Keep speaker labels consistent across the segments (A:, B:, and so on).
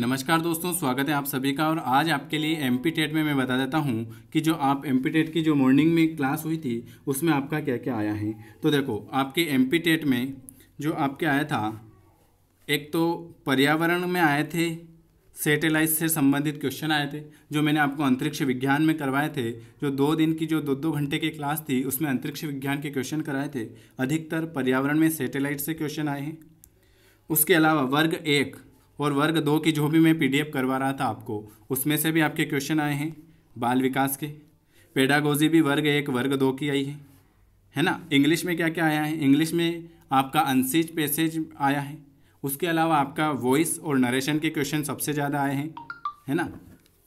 A: नमस्कार दोस्तों स्वागत है आप सभी का और आज आपके लिए एम टेट में मैं बता देता हूँ कि जो आप एम टेट की जो मॉर्निंग में क्लास हुई थी उसमें आपका क्या क्या आया है तो देखो आपके एम टेट में जो आपके आया था एक तो पर्यावरण में आए थे सेटेलाइट से संबंधित क्वेश्चन आए थे जो मैंने आपको अंतरिक्ष विज्ञान में करवाए थे जो दो दिन की जो दो दो घंटे की क्लास थी उसमें अंतरिक्ष विज्ञान के क्वेश्चन कराए थे अधिकतर पर्यावरण में सेटेलाइट से क्वेश्चन आए हैं उसके अलावा वर्ग एक और वर्ग दो की जो भी मैं पीडीएफ करवा रहा था आपको उसमें से भी आपके क्वेश्चन आए हैं बाल विकास के पेडागोजी भी वर्ग एक वर्ग दो की आई है है ना इंग्लिश में क्या क्या आया है इंग्लिश में आपका अनसीज पैसेज आया है उसके अलावा आपका वॉइस और नरेशन के क्वेश्चन सबसे ज़्यादा आए हैं है ना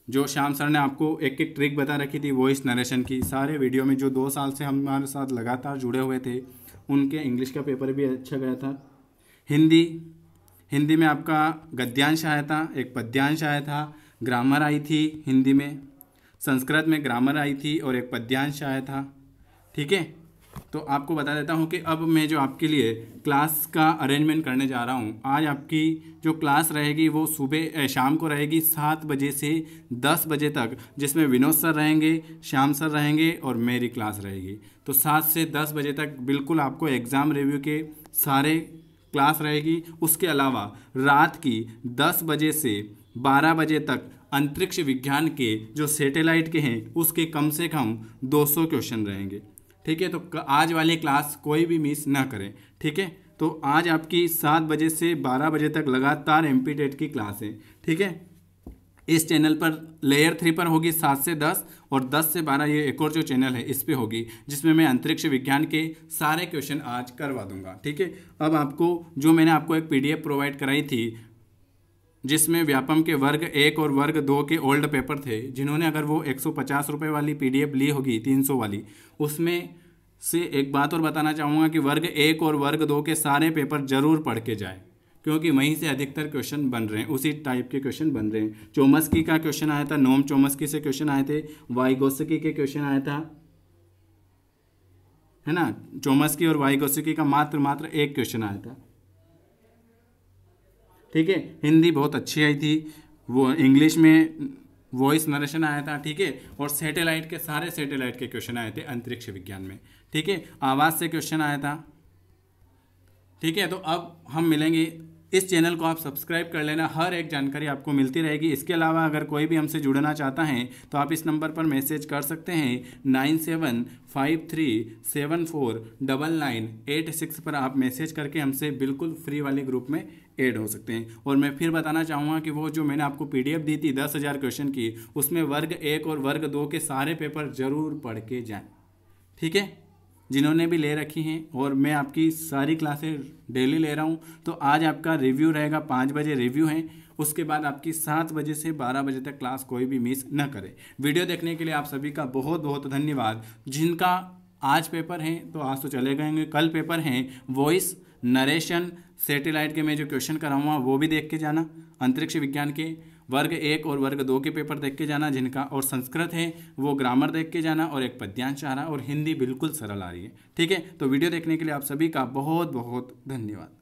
A: जो श्याम सर ने आपको एक एक ट्रिक बता रखी थी वॉइस नरेशन की सारे वीडियो में जो दो साल से हमारे साथ लगातार जुड़े हुए थे उनके इंग्लिश का पेपर भी अच्छा गया था हिंदी हिंदी में आपका गद्यांश आया था एक पद्यांश आया था ग्रामर आई थी हिंदी में संस्कृत में ग्रामर आई थी और एक पद्यांश आया था ठीक है तो आपको बता देता हूँ कि अब मैं जो आपके लिए क्लास का अरेंजमेंट करने जा रहा हूँ आज आपकी जो क्लास रहेगी वो सुबह शाम को रहेगी सात बजे से दस बजे तक जिसमें विनोद सर रहेंगे श्याम सर रहेंगे और मेरी क्लास रहेगी तो सात से दस बजे तक बिल्कुल आपको एग्ज़ाम रिव्यू के सारे क्लास रहेगी उसके अलावा रात की दस बजे से बारह बजे तक अंतरिक्ष विज्ञान के जो सैटेलाइट के हैं उसके कम से कम 200 क्वेश्चन रहेंगे ठीक है तो आज वाली क्लास कोई भी मिस ना करें ठीक है तो आज आपकी सात बजे से बारह बजे तक लगातार एम की क्लास है ठीक है इस चैनल पर लेयर थ्री पर होगी सात से दस और दस से बारह ये एक और जो चैनल है इस पर होगी जिसमें मैं अंतरिक्ष विज्ञान के सारे क्वेश्चन आज करवा दूंगा ठीक है अब आपको जो मैंने आपको एक पीडीएफ प्रोवाइड कराई थी जिसमें व्यापम के वर्ग एक और वर्ग दो के ओल्ड पेपर थे जिन्होंने अगर वो एक सौ पचास रुपये वाली पी ली होगी तीन सौ वाली उसमें से एक बात और बताना चाहूँगा कि वर्ग एक और वर्ग दो के सारे पेपर जरूर पढ़ के जाएँ क्योंकि वहीं से अधिकतर क्वेश्चन बन रहे हैं उसी टाइप के क्वेश्चन बन रहे हैं चोमस्की का क्वेश्चन आया था नोम चोमस्की से क्वेश्चन आए थे वाइगोस्की के क्वेश्चन आया था है ना चोमस्की और वाइगोस्की का मात्र मात्र एक क्वेश्चन आया था ठीक है हिंदी बहुत अच्छी आई थी वो इंग्लिश में वॉइस नरेशन आया था ठीक है और सैटेलाइट के सारे सैटेलाइट के क्वेश्चन आए थे अंतरिक्ष विज्ञान में ठीक है आवाज़ से क्वेश्चन आया था ठीक है तो अब हम मिलेंगे इस चैनल को आप सब्सक्राइब कर लेना हर एक जानकारी आपको मिलती रहेगी इसके अलावा अगर कोई भी हमसे जुड़ना चाहता है तो आप इस नंबर पर मैसेज कर सकते हैं nine seven five three seven four double nine eight six पर आप मैसेज करके हमसे बिल्कुल फ्री वाले ग्रुप में एड हो सकते हैं और मैं फिर बताना चाहूँगा कि वो जो मैंने आपको पीडीएफ दी थी दस हज़ार क्वेश्चन की उसमें वर्ग एक और वर्ग दो के सारे पेपर ज़रूर पढ़ के जाएँ ठीक है जिन्होंने भी ले रखी हैं और मैं आपकी सारी क्लासे डेली ले रहा हूँ तो आज आपका रिव्यू रहेगा पाँच बजे रिव्यू है उसके बाद आपकी सात बजे से बारह बजे तक क्लास कोई भी मिस न करे वीडियो देखने के लिए आप सभी का बहुत बहुत धन्यवाद जिनका आज पेपर हैं तो आज तो चले गएंगे कल पेपर हैं वॉइस नरेशन सैटेलाइट के मैं जो क्वेश्चन कराऊँगा वो भी देख के जाना अंतरिक्ष विज्ञान के वर्ग एक और वर्ग दो के पेपर देख के जाना जिनका और संस्कृत है वो ग्रामर देख के जाना और एक पद्यांश आ रहा और हिंदी बिल्कुल सरल आ रही है ठीक है तो वीडियो देखने के लिए आप सभी का बहुत बहुत धन्यवाद